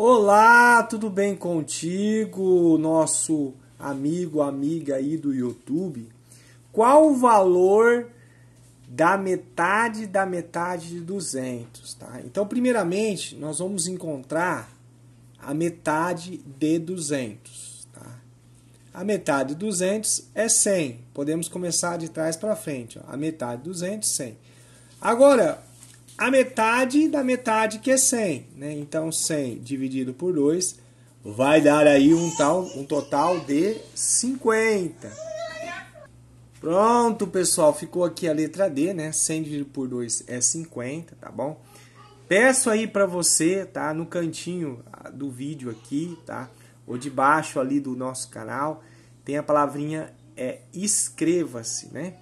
Olá, tudo bem contigo, nosso amigo, amiga aí do YouTube? Qual o valor da metade da metade de 200, tá? Então, primeiramente, nós vamos encontrar a metade de 200, tá? A metade de 200 é 100. Podemos começar de trás para frente, ó. A metade de 200, é 100. Agora, a metade da metade que é 100. Né? Então, 100 dividido por 2 vai dar aí um, tal, um total de 50. Pronto, pessoal. Ficou aqui a letra D, né? 100 dividido por 2 é 50, tá bom? Peço aí para você, tá? No cantinho ah, do vídeo aqui, tá? Ou debaixo ali do nosso canal, tem a palavrinha é, inscreva-se, né?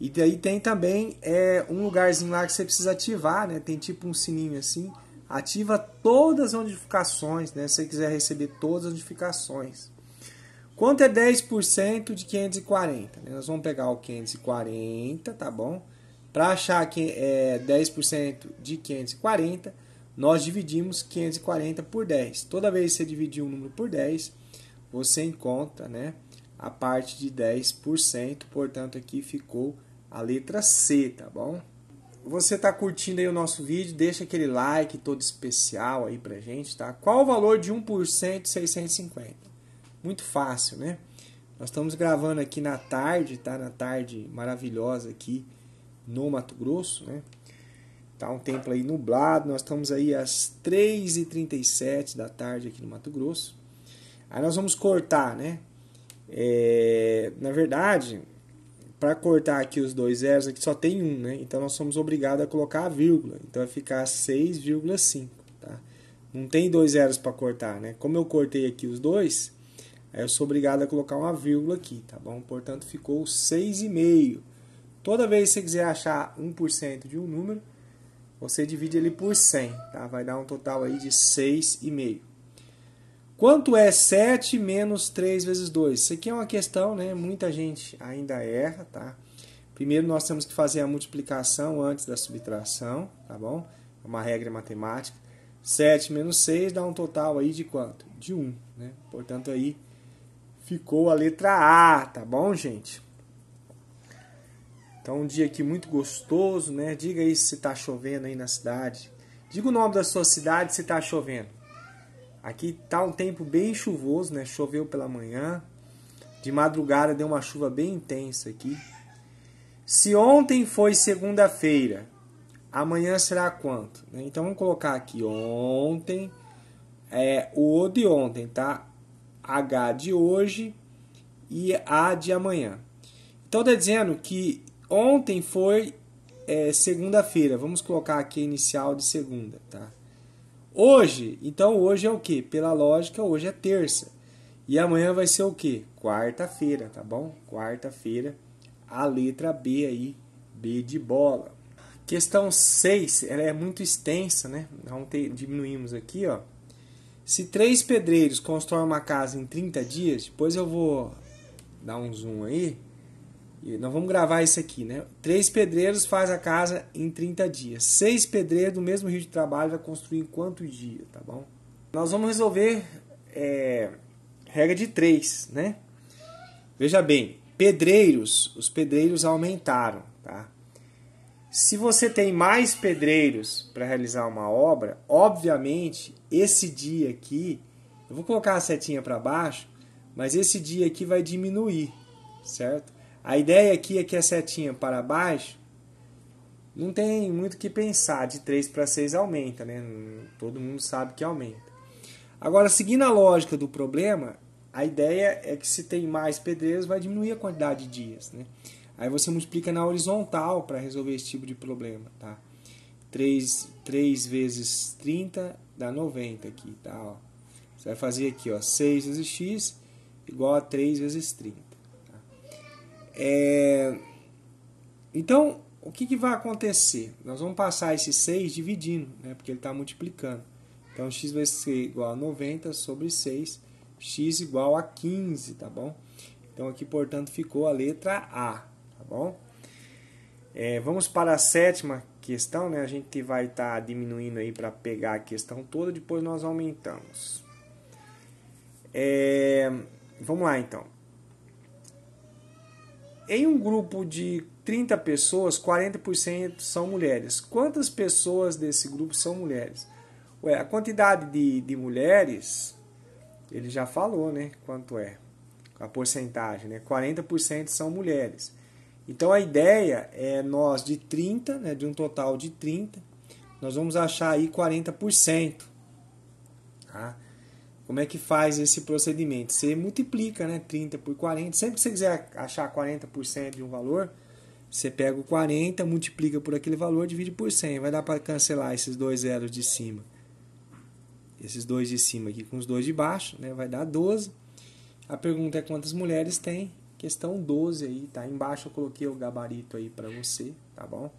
E daí tem também é, um lugarzinho lá que você precisa ativar, né? Tem tipo um sininho assim. Ativa todas as notificações, né? Se você quiser receber todas as notificações. Quanto é 10% de 540? Né? Nós vamos pegar o 540, tá bom? Para achar que é 10% de 540, nós dividimos 540 por 10. Toda vez que você dividir um número por 10, você encontra, né? A parte de 10%, portanto, aqui ficou a letra C, tá bom? Você está curtindo aí o nosso vídeo, deixa aquele like todo especial aí pra gente, tá? Qual o valor de 1% de 650? Muito fácil, né? Nós estamos gravando aqui na tarde, tá? Na tarde maravilhosa aqui no Mato Grosso, né? Tá um tempo aí nublado, nós estamos aí às 3h37 da tarde aqui no Mato Grosso. Aí nós vamos cortar, né? É, na verdade, para cortar aqui os dois zeros, aqui só tem um, né? Então nós somos obrigados a colocar a vírgula. Então vai ficar 6,5, tá? Não tem dois zeros para cortar, né? Como eu cortei aqui os dois, aí eu sou obrigado a colocar uma vírgula aqui, tá bom? Portanto, ficou 6,5. Toda vez que você quiser achar 1% de um número, você divide ele por 100, tá? Vai dar um total aí de 6,5. Quanto é 7 menos 3 vezes 2? Isso aqui é uma questão, né? Muita gente ainda erra, tá? Primeiro nós temos que fazer a multiplicação antes da subtração, tá bom? É uma regra matemática. 7 menos 6 dá um total aí de quanto? De 1, né? Portanto, aí ficou a letra A, tá bom, gente? Então, um dia aqui muito gostoso, né? Diga aí se tá chovendo aí na cidade. Diga o nome da sua cidade se tá chovendo. Aqui tá um tempo bem chuvoso, né? Choveu pela manhã. De madrugada deu uma chuva bem intensa aqui. Se ontem foi segunda-feira, amanhã será quanto? Né? Então vamos colocar aqui ontem é o O de ontem, tá? H de hoje e A de amanhã. Então tá dizendo que ontem foi é, segunda-feira. Vamos colocar aqui a inicial de segunda, tá? Hoje, então hoje é o que? Pela lógica, hoje é terça. E amanhã vai ser o que? Quarta-feira, tá bom? Quarta-feira, a letra B aí, B de bola. Questão 6, ela é muito extensa, né? Ontem diminuímos aqui, ó. Se três pedreiros constroem uma casa em 30 dias, depois eu vou dar um zoom aí. Nós vamos gravar isso aqui, né? Três pedreiros faz a casa em 30 dias. Seis pedreiros do mesmo rio de trabalho vai construir em quanto dia, tá bom? Nós vamos resolver é, regra de três, né? Veja bem, pedreiros, os pedreiros aumentaram, tá? Se você tem mais pedreiros para realizar uma obra, obviamente esse dia aqui, eu vou colocar a setinha para baixo, mas esse dia aqui vai diminuir, certo? A ideia aqui é que a setinha para baixo não tem muito o que pensar, de 3 para 6 aumenta, né? Todo mundo sabe que aumenta. Agora, seguindo a lógica do problema, a ideia é que se tem mais pedreiros, vai diminuir a quantidade de dias, né? Aí você multiplica na horizontal para resolver esse tipo de problema, tá? 3, 3 vezes 30 dá 90 aqui, tá? Ó. Você vai fazer aqui, ó, 6 vezes x igual a 3 vezes 30. É... Então, o que, que, vai acontecer? Nós vamos passar esse 6 dividindo, né? porque ele está multiplicando. Então, x vai ser igual a 90 sobre 6, x igual a 15, tá bom? Então, aqui, portanto, ficou a letra A, tá bom? É, vamos para a sétima questão, né? A gente vai estar tá diminuindo aí para pegar a questão toda, depois nós aumentamos. É... Vamos lá, então. Em um grupo de 30 pessoas, 40% são mulheres. Quantas pessoas desse grupo são mulheres? Ué, a quantidade de, de mulheres, ele já falou, né? Quanto é a porcentagem, né? 40% são mulheres. Então a ideia é nós de 30, né, de um total de 30, nós vamos achar aí 40%. Tá? Como é que faz esse procedimento? Você multiplica, né? 30 por 40. Sempre que você quiser achar 40% de um valor, você pega o 40, multiplica por aquele valor, divide por 100. Vai dar para cancelar esses dois zeros de cima. Esses dois de cima aqui com os dois de baixo, né? Vai dar 12. A pergunta é quantas mulheres tem? Questão 12 aí, tá? Embaixo eu coloquei o gabarito aí para você, tá bom?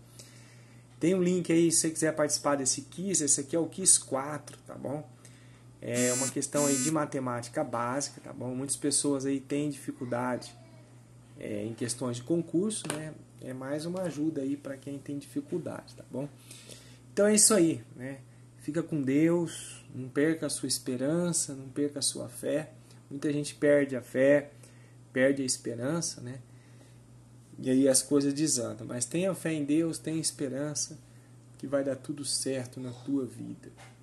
Tem um link aí se você quiser participar desse quiz. Esse aqui é o quiz 4, tá bom? É uma questão aí de matemática básica, tá bom? Muitas pessoas aí têm dificuldade é, em questões de concurso, né? É mais uma ajuda aí para quem tem dificuldade, tá bom? Então é isso aí, né? Fica com Deus, não perca a sua esperança, não perca a sua fé. Muita gente perde a fé, perde a esperança, né? E aí as coisas desandam. Mas tenha fé em Deus, tenha esperança que vai dar tudo certo na tua vida.